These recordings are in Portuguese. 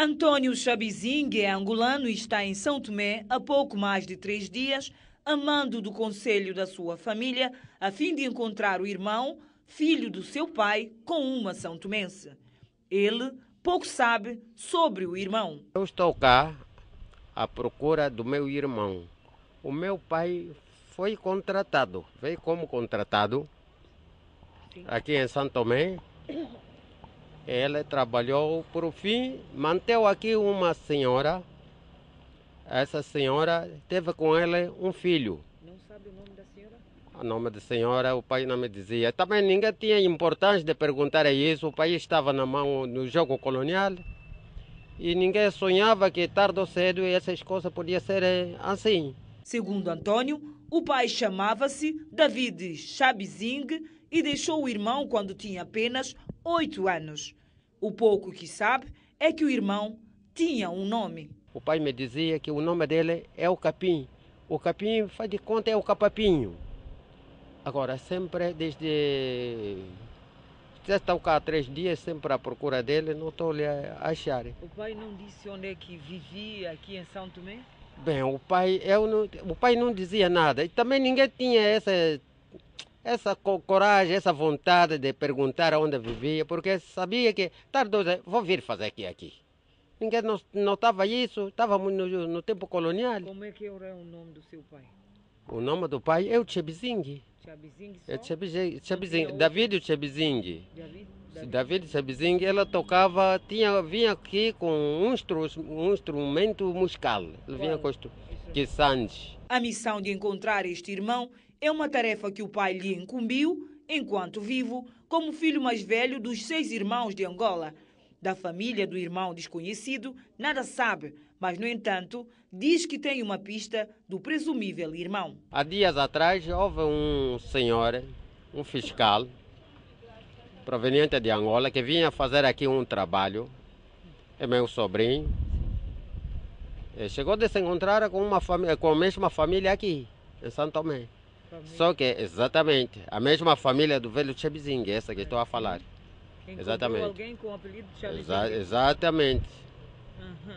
Antônio Chabizing é angolano e está em São Tomé há pouco mais de três dias, amando do conselho da sua família, a fim de encontrar o irmão, filho do seu pai, com uma São Tomense. Ele pouco sabe sobre o irmão. Eu estou cá à procura do meu irmão. O meu pai foi contratado, veio como contratado Sim. aqui em São Tomé ela trabalhou por fim, manteve aqui uma senhora. Essa senhora teve com ela um filho. Não sabe o nome da senhora? O nome da senhora, o pai não me dizia. Também ninguém tinha importância de perguntar a é isso. O país estava na mão no jogo colonial. E ninguém sonhava que tarde ou cedo essas coisas podiam ser eh, assim. Segundo Antônio, o pai chamava-se David Chabizing e deixou o irmão quando tinha apenas oito anos. O pouco que sabe é que o irmão tinha um nome. O pai me dizia que o nome dele é o Capim. O Capim, faz de conta, é o Capapinho. Agora, sempre desde. Já estão cá há três dias, sempre à procura dele, não estou lhe a achar. O pai não disse onde é que vivia aqui em São Tomé? Bem, o pai, eu não, o pai não dizia nada. E também ninguém tinha essa essa coragem, essa vontade de perguntar onde vivia, porque sabia que tarde ou vou vir fazer aqui aqui. Ninguém notava isso, estávamos no, no, tempo colonial. Como é que era o nome do seu pai? O nome do pai é o Chebizing. Chebizing é só? É David Chebizing. David? David Sabizing, ela tocava, tinha, vinha aqui com um, instru, um instrumento musical, vinha com que é Sandes. A missão de encontrar este irmão é uma tarefa que o pai lhe incumbiu enquanto vivo, como filho mais velho dos seis irmãos de Angola. Da família do irmão desconhecido, nada sabe, mas, no entanto, diz que tem uma pista do presumível irmão. Há dias atrás, houve um senhor, um fiscal, proveniente de Angola, que vinha fazer aqui um trabalho. É meu sobrinho. Chegou a se encontrar com, uma com a mesma família aqui, em Santo Tomé. Só que, exatamente, a mesma família do velho Chebzing, essa que estou a falar. exatamente. alguém com o apelido de Exa exatamente. Uhum.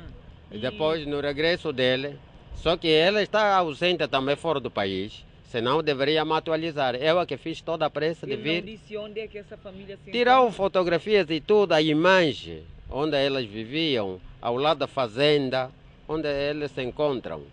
E... Depois, no regresso dele, só que ela está ausente também fora do país. Senão deveria me atualizar. Eu é que fiz toda a pressa de vir. Não disse onde é que essa família se Tirou fotografias e tudo, a imagem onde elas viviam, ao lado da fazenda, onde eles se encontram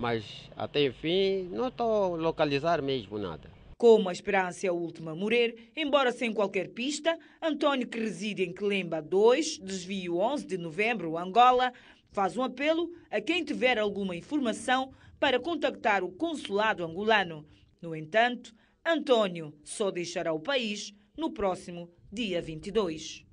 mas até o fim não estou a localizar mesmo nada. Como a esperança é a última a morrer, embora sem qualquer pista, António, que reside em Quilemba 2, desvio 11 de novembro, Angola, faz um apelo a quem tiver alguma informação para contactar o consulado angolano. No entanto, António só deixará o país no próximo dia 22.